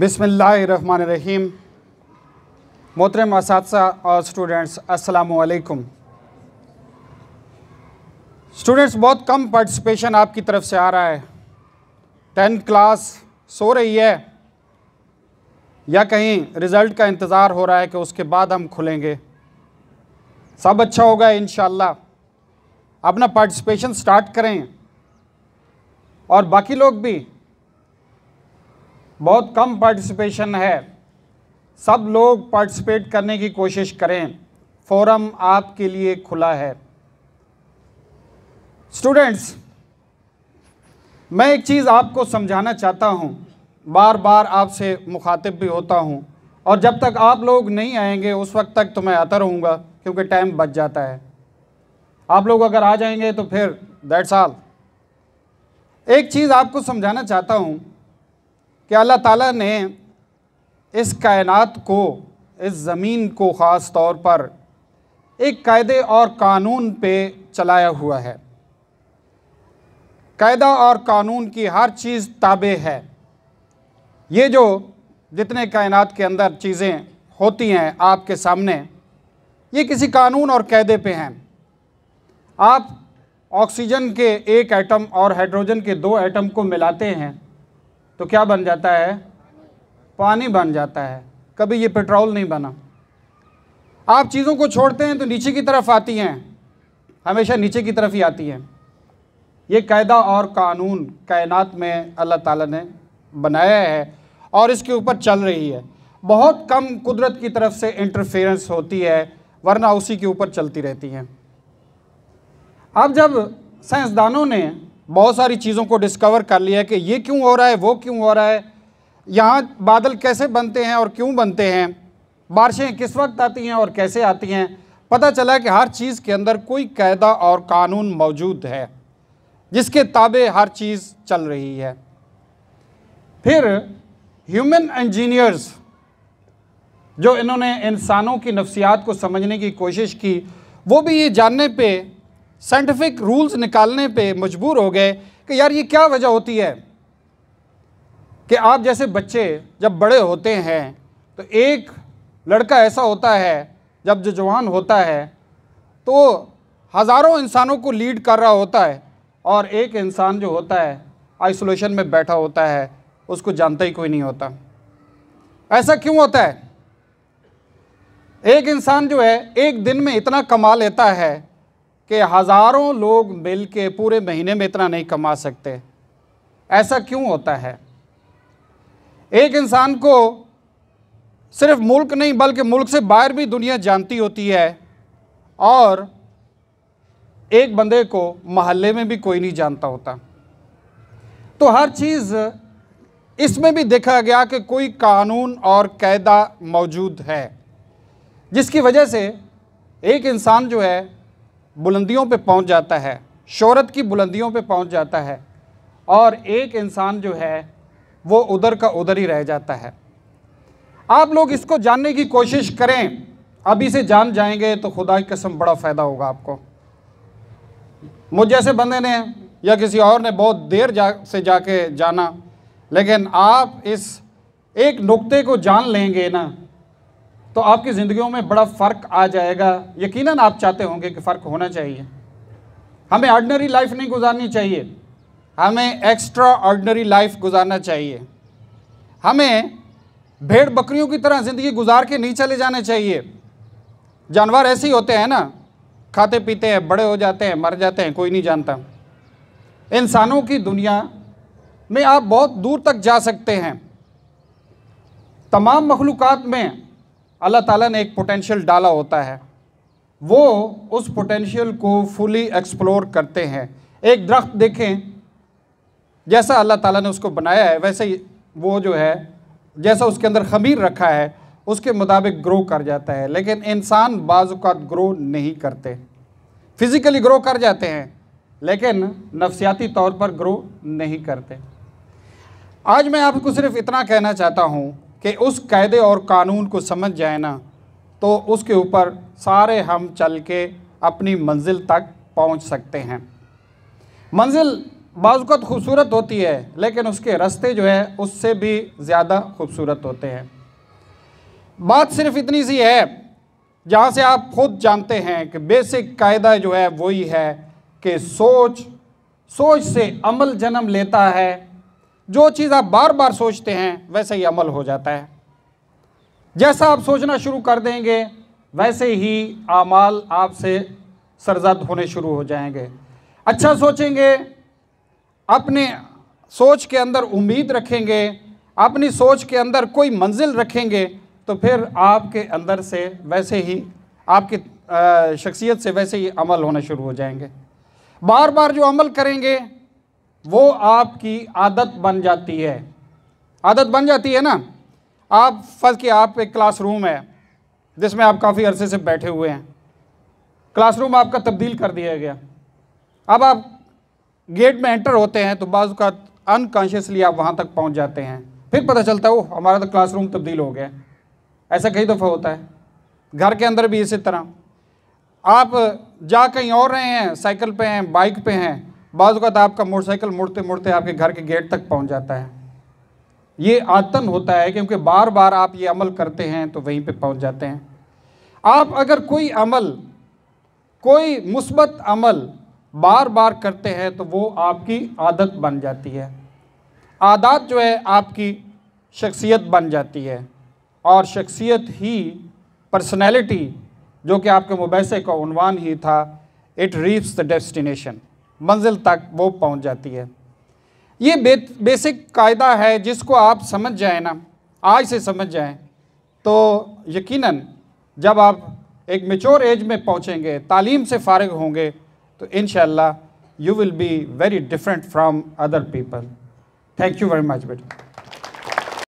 रहीम मोहतरम इस और स्टूडेंट्स असलकुम स्टूडेंट्स बहुत कम पार्टिसिपेशन आपकी तरफ से आ रहा है टेंथ क्लास सो रही है या कहीं रिज़ल्ट का इंतज़ार हो रहा है कि उसके बाद हम खुलेंगे सब अच्छा होगा इन अपना पार्टिसिपेशन स्टार्ट करें और बाकी लोग भी बहुत कम पार्टिसिपेशन है सब लोग पार्टिसिपेट करने की कोशिश करें फोरम आपके लिए खुला है स्टूडेंट्स मैं एक चीज़ आपको समझाना चाहता हूँ बार बार आपसे मुखातिब भी होता हूँ और जब तक आप लोग नहीं आएंगे उस वक्त तक तो मैं आता रहूँगा क्योंकि टाइम बच जाता है आप लोग अगर आ जाएंगे तो फिर दैट्स आल एक चीज़ आपको समझाना चाहता हूँ कि अल्लाह ताला ने इस कायनात को इस ज़मीन को ख़ास तौर पर एक कायदे और कानून पे चलाया हुआ है कायदा और कानून की हर चीज़ ताबे है ये जो जितने कायनात के अंदर चीज़ें होती हैं आपके सामने ये किसी कानून और कायदे पे हैं आप ऑक्सीजन के एक एटम और हाइड्रोजन के दो एटम को मिलाते हैं तो क्या बन जाता है पानी बन जाता है कभी ये पेट्रोल नहीं बना आप चीज़ों को छोड़ते हैं तो नीचे की तरफ आती हैं हमेशा नीचे की तरफ ही आती हैं ये कायदा और कानून कायनात में अल्लाह ताला ने बनाया है और इसके ऊपर चल रही है बहुत कम कुदरत की तरफ से इंटरफेरेंस होती है वरना उसी के ऊपर चलती रहती हैं अब जब साइंसदानों ने बहुत सारी चीज़ों को डिस्कवर कर लिया है कि ये क्यों हो रहा है वो क्यों हो रहा है यहाँ बादल कैसे बनते हैं और क्यों बनते हैं बारिशें किस वक्त आती हैं और कैसे आती हैं पता चला कि हर चीज़ के अंदर कोई कायदा और कानून मौजूद है जिसके ताबे हर चीज़ चल रही है फिर ह्यूमन इंजीनियर्स जो इन्होंने इंसानों की नफसियात को समझने की कोशिश की वो भी ये जानने पे साइंटिफिक रूल्स निकालने पे मजबूर हो गए कि यार ये क्या वजह होती है कि आप जैसे बच्चे जब बड़े होते हैं तो एक लड़का ऐसा होता है जब जो जवान होता है तो हज़ारों इंसानों को लीड कर रहा होता है और एक इंसान जो होता है आइसोलेशन में बैठा होता है उसको जानता ही कोई नहीं होता ऐसा क्यों होता है एक इंसान जो है एक दिन में इतना कमा लेता है कि हज़ारों लोग मिल के पूरे महीने में इतना नहीं कमा सकते ऐसा क्यों होता है एक इंसान को सिर्फ मुल्क नहीं बल्कि मुल्क से बाहर भी दुनिया जानती होती है और एक बंदे को महल्ले में भी कोई नहीं जानता होता तो हर चीज़ इसमें भी देखा गया कि कोई कानून और कायदा मौजूद है जिसकी वजह से एक इंसान जो है बुलंदियों पे पहुंच जाता है शोहरत की बुलंदियों पे पहुंच जाता है और एक इंसान जो है वो उधर का उधर ही रह जाता है आप लोग इसको जानने की कोशिश करें अभी से जान जाएंगे तो खुदा की कसम बड़ा फ़ायदा होगा आपको मुझ जैसे बंदे ने या किसी और ने बहुत देर जा से जाके जाना लेकिन आप इस एक नुक्ते को जान लेंगे ना तो आपकी ज़िंदगियों में बड़ा फ़र्क आ जाएगा यकीनन आप चाहते होंगे कि फ़र्क होना चाहिए हमें ऑर्डनरी लाइफ नहीं गुजारनी चाहिए हमें एक्स्ट्रा ऑर्डनरी लाइफ गुजारना चाहिए हमें भेड़ बकरियों की तरह ज़िंदगी गुजार के नहीं चले जाने चाहिए जानवर ऐसे ही होते हैं ना खाते पीते हैं बड़े हो जाते हैं मर जाते हैं कोई नहीं जानता इंसानों की दुनिया में आप बहुत दूर तक जा सकते हैं तमाम मखलूक में अल्लाह ताला ने एक पोटेंशियल डाला होता है वो उस पोटेंशियल को फुली एक्सप्लोर करते हैं एक दरख्त देखें जैसा अल्लाह ताला ने उसको बनाया है वैसे ही वो जो है जैसा उसके अंदर खमीर रखा है उसके मुताबिक ग्रो कर जाता है लेकिन इंसान बाज़ात ग्रो नहीं करते फिज़िकली ग्रो कर जाते हैं लेकिन नफसियाती तौर पर ग्रो नहीं करते आज मैं आपको सिर्फ इतना कहना चाहता हूँ कि उस कायदे और कानून को समझ जाए ना तो उसके ऊपर सारे हम चल के अपनी मंजिल तक पहुंच सकते हैं मंजिल बाजुकत खूबसूरत होती है लेकिन उसके रास्ते जो है उससे भी ज़्यादा खूबसूरत होते हैं बात सिर्फ इतनी सी है जहाँ से आप खुद जानते हैं कि बेसिक कायदा जो है वही है कि सोच सोच से अमल जन्म लेता है जो चीज़ आप बार बार सोचते हैं वैसे ही अमल हो जाता है जैसा आप सोचना शुरू कर देंगे वैसे ही आमाल आपसे सरजद होने शुरू हो जाएंगे अच्छा सोचेंगे अपने सोच के अंदर उम्मीद रखेंगे अपनी सोच के अंदर कोई मंजिल रखेंगे तो फिर आपके अंदर से वैसे ही आपकी शख्सियत से वैसे ही अमल होने शुरू हो जाएंगे बार बार जो अमल करेंगे वो आपकी आदत बन जाती है आदत बन जाती है ना आप फर्ज के आप एक क्लासरूम है जिसमें आप काफ़ी अरसे से बैठे हुए हैं क्लासरूम आपका तब्दील कर दिया गया अब आप गेट में एंटर होते हैं तो बाज़ का अनकॉन्शियसली आप वहाँ तक पहुँच जाते हैं फिर पता चलता है वो हमारा तो क्लासरूम तब्दील हो गया ऐसा कई दफ़ा होता है घर के अंदर भी इसी तरह आप जा कहीं और रहे हैं साइकिल पे हैं बाइक पे हैं बाज़ात आपका मोटरसाइकिल मुड़ते मुड़ते आपके घर के गेट तक पहुंच जाता है ये आतन होता है क्योंकि बार बार आप ये अमल करते हैं तो वहीं पे पहुंच जाते हैं आप अगर कोई अमल कोई मुस्बत अमल बार बार करते हैं तो वो आपकी आदत बन जाती है आदत जो है आपकी शख्सियत बन जाती है और शख्सियत ही पर्सनैलिटी जो कि आपके मुबैसे का उनवान ही था इट रीप्स द डेस्टिनेशन मंजिल तक वो पहुंच जाती है ये बे, बेसिक कायदा है जिसको आप समझ जाए ना आज से समझ जाए तो यकीनन जब आप एक मेचोर एज में पहुंचेंगे तालीम से फारग होंगे तो in you will be very different from other people thank you very much बेटा